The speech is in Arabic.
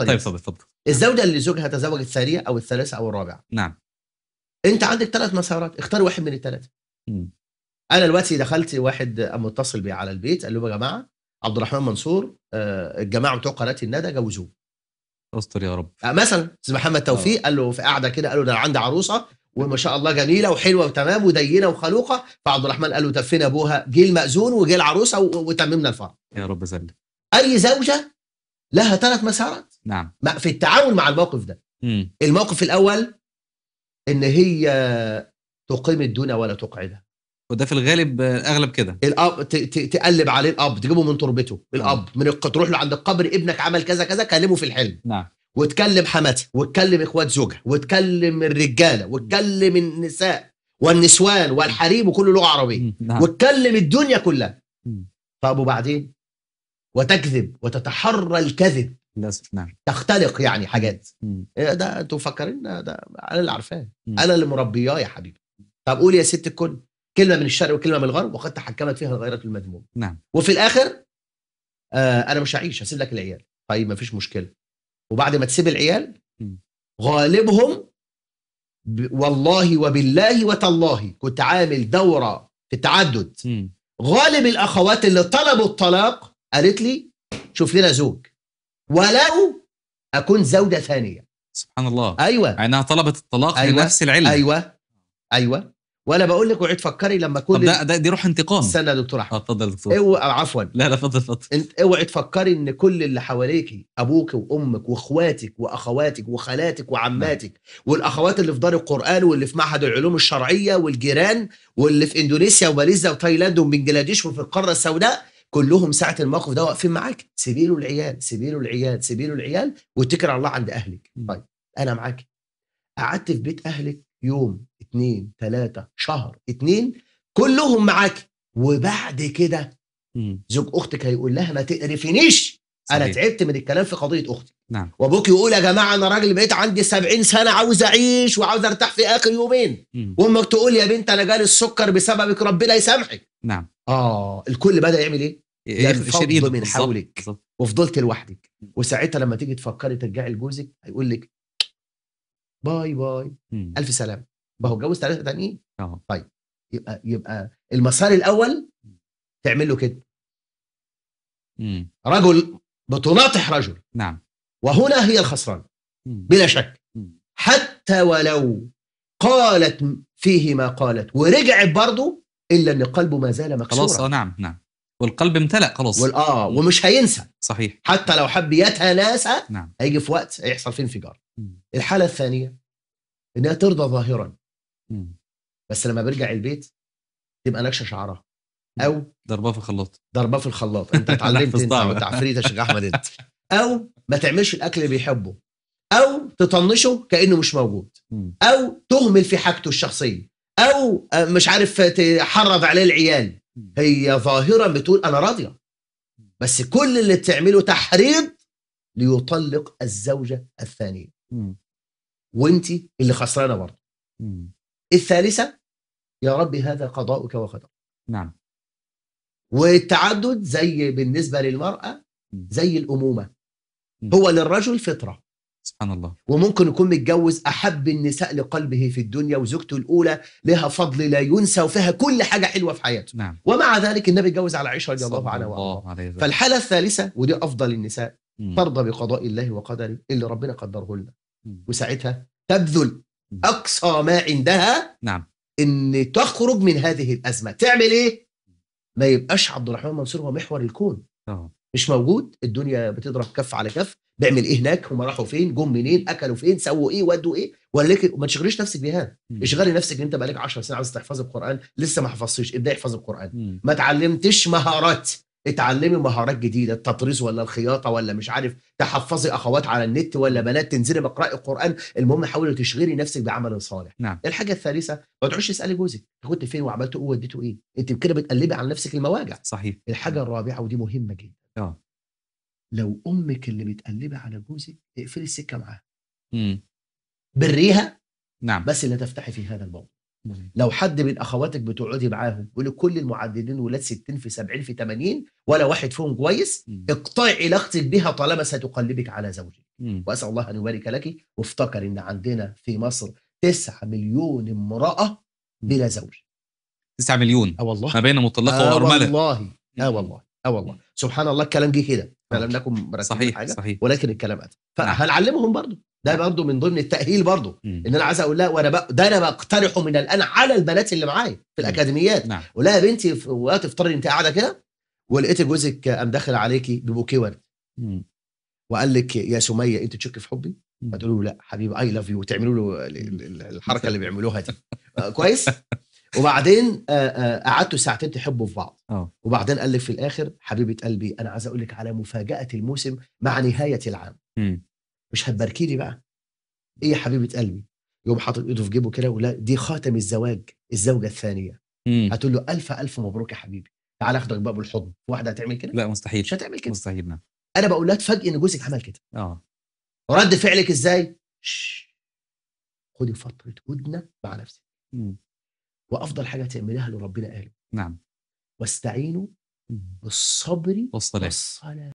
اوصل طيب تفضل تفضل الزوجه اللي زوجها تزوج الثانيه او الثالثه او الرابعه نعم انت عندك ثلاث مسارات اختار واحد من الثلاثه انا دلوقتي دخلت واحد متصل بي على البيت قال لهم يا جماعه عبد الرحمن منصور آه، الجماعه بتوع قناه الندى جوزوه استر يا رب آه، مثلا استاذ محمد توفيق آه. قال له في قاعده كده قال له ده انا عندي عروسه وما شاء الله جميله وحلوه وتمام ودينه وخلوقه فعبد الرحمن قال له تفينا ابوها جه المأذون وجه العروسه وتممنا الفرح يا رب سلم اي زوجه لها ثلاث مسارات نعم في التعامل مع الموقف ده مم. الموقف الاول ان هي تقيم الدنيا ولا تقعدها وده في الغالب اغلب كده الاب تقلب عليه الاب تجيبه من تربته الاب نعم. من تروح له عند القبر ابنك عمل كذا كذا كلمه في الحلم نعم وتكلم حماتها وتكلم اخوات زوجها وتكلم الرجاله وتكلم النساء والنسوان والحريم وكل لغه عربيه نعم. وتكلم الدنيا كلها طب وبعدين وتكذب وتتحرى الكذب للاسف نعم تختلق يعني حاجات إيه ده انتوا مفكرين ده انا اللي عارفاه انا اللي مربياه يا حبيبي طب قول يا ست الكل كلمه من الشرق وكلمه من الغرب وقد تحكمت فيها الغيرة المذمومه نعم وفي الاخر آه انا مش هعيش هسيب لك العيال طيب ما فيش مشكله وبعد ما تسيب العيال غالبهم ب... والله وبالله وتالله كنت عامل دوره في التعدد غالب الاخوات اللي طلبوا الطلاق قالت لي شوف لنا زوج ولو اكون زوجه ثانيه سبحان الله ايوه انها طلبت الطلاق أيوة. لنفس العلم ايوه ايوه وانا بقول لك وعيد فكري لما كل طب ده, ده دي روح انتقام استنى يا دكتور احمد آه، اتفضل دكتور إيوه عفوا لا لا اتفضل اتفضل اوعي تفكري ان كل اللي حواليكي ابوك وامك واخواتك واخواتك وخالاتك وعماتك لا. نعم. والاخوات اللي في دار القران واللي في معهد العلوم الشرعيه والجيران واللي في اندونيسيا وماليزيا وتايلاند وبنجلاديش وفي القاره السوداء كلهم ساعه الموقف ده واقفين معاك سيبي له العيال سيبي له العيال سيبي له العيال واتكل على الله عند اهلك طيب انا معاك قعدت في بيت اهلك يوم اتنين تلاته شهر اتنين كلهم معاك وبعد كده زوج اختك هيقول لها ما تقرفنيش انا تعبت من الكلام في قضيه اختي نعم وابوك يقول يا جماعه انا راجل بقيت عندي 70 سنه عاوز اعيش وعاوز ارتاح في اخر يومين وامك تقول يا بنت انا جالي السكر بسببك ربنا يسامحك نعم اه الكل بدا يعمل ايه ينفض من حولك وفضلت لوحدك وساعتها لما تيجي تفكري ترجعي لجوزك هيقول لك باي باي مم. الف سلام ما هو اتجوز ثلاثه تانيين اه طيب يبقى يبقى المسار الاول تعمل له كده مم. رجل بتناطح رجل نعم وهنا هي الخسران مم. بلا شك مم. حتى ولو قالت فيه ما قالت ورجعت برضه الا ان قلبه ما زال مكسورا خلاص اه نعم نعم والقلب امتلأ خلاص اه ومش هينسى صحيح حتى لو حب يتناسى نعم هيجي في وقت هيحصل فيه انفجار الحاله الثانيه انها ترضى ظاهرا م. بس لما برجع البيت تبقى نكشه شعرها او ضربها في الخلاط ضربها في الخلاط انت اتعلمت انت بتاع فريده شيخ احمد انت او ما تعملش الاكل اللي بيحبه او تطنشه كانه مش موجود او تهمل في حاجته الشخصيه او مش عارف تحرض عليه العيال هي ظاهرة بتقول انا راضيه بس كل اللي بتعمله تحريض ليطلق الزوجه الثانيه وانت اللي خسرانه برضه الثالثه يا رب هذا قضاؤك وقدرك نعم والتعدد زي بالنسبه للمراه زي الامومه هو للرجل فطره سبحان الله وممكن يكون متجوز احب النساء لقلبه في الدنيا وزوجته الاولى لها فضل لا ينسى وفيها كل حاجه حلوه في حياته نعم. ومع ذلك النبي اتجوز على عائشه رضي الله عنها فالحاله الثالثه ودي افضل النساء مم. ترضى بقضاء الله وقدره اللي ربنا قدره لنا وساعتها تبذل اقصى ما عندها نعم ان تخرج من هذه الازمه تعمل ايه ما يبقاش عبد الرحمن منصور هو محور الكون أوه. مش موجود الدنيا بتضرب كف على كف بيعمل ايه هناك هم راحوا فين جم منين اكلوا فين سووا ايه ودوا ايه ولكن ما تشغليش نفسك بهذا اشغلي نفسك ان انت بقالك 10 سنين عايز تحفظ القران لسه ما حفظتش ابداي احفظ القران مم. ما اتعلمتش مهارات اتعلمي مهارات جديده التطريز ولا الخياطه ولا مش عارف تحفظي اخوات على النت ولا بنات تنزلي بقراي القران المهم حاولي تشغلي نفسك بعمل صالح نعم. الحاجه الثالثه ما تقعدش تسالي جوزك كنت فين وعملت ايه ووديته ايه انت كده بتقلبي على نفسك المواجع صحيح الحاجه الرابعه ودي مهمه جدا اه لو امك اللي متقلبه على جوزك اقفلي السكه معاها امم بريها نعم بس لا تفتحي في هذا الموضوع لو حد من اخواتك بتقعدي معاهم ولكل المعدلين ولاد 60 في 70 في 80 ولا واحد فيهم كويس اقطعي علاقتك بها طالما ستقلبك على زوجك واسال الله ان يبارك لك وافتكر ان عندنا في مصر 9 مليون امراه بلا زوج 9 مليون اه والله ما بين مطلقه آه وارمله والله اه والله اه والله سبحان الله الكلام جه كده فلم لم آه. نكن مرتبين صحيح حاجه صحيح. ولكن الكلام اتى نعم. فهنعلمهم برضه ده نعم. برضه من ضمن التاهيل برضه ان انا عايز اقول لها وانا بق... ده انا بقترحه من الان على البنات اللي معايا في الاكاديميات نعم. ولا يا بنتي في وقت افطاري انت قاعده كده ولقيت جوزك قام داخل عليكي ببوكيه ورد وقال لك يا سميه انت تشك في حبي فتقول له لا حبيبي اي لاف يو وتعملوا له الحركه اللي بيعملوها دي آه، كويس وبعدين آه، آه، قعدتوا ساعتين تحبوا في بعض أوه. وبعدين قال لي في الاخر حبيبه قلبي انا عايز اقول لك على مفاجاه الموسم مع نهايه العام م. مش هتباركي لي بقى ايه يا حبيبه قلبي يقوم حاطط ايده في جيبه كده ولا دي خاتم الزواج الزوجه الثانيه هتقول له الف الف مبروك يا حبيبي تعال اخدك بقى بالحضن واحده هتعمل كده لا مستحيل مش هتعمل كده مستحيل نعم انا بقول لها تفاجئ ان جوزك عمل كده اه رد فعلك ازاي خدي فتره هدنه مع نفسك وافضل حاجه تعملها لربنا قاله نعم واستعينوا بالصبر والصلاه, والصلاة.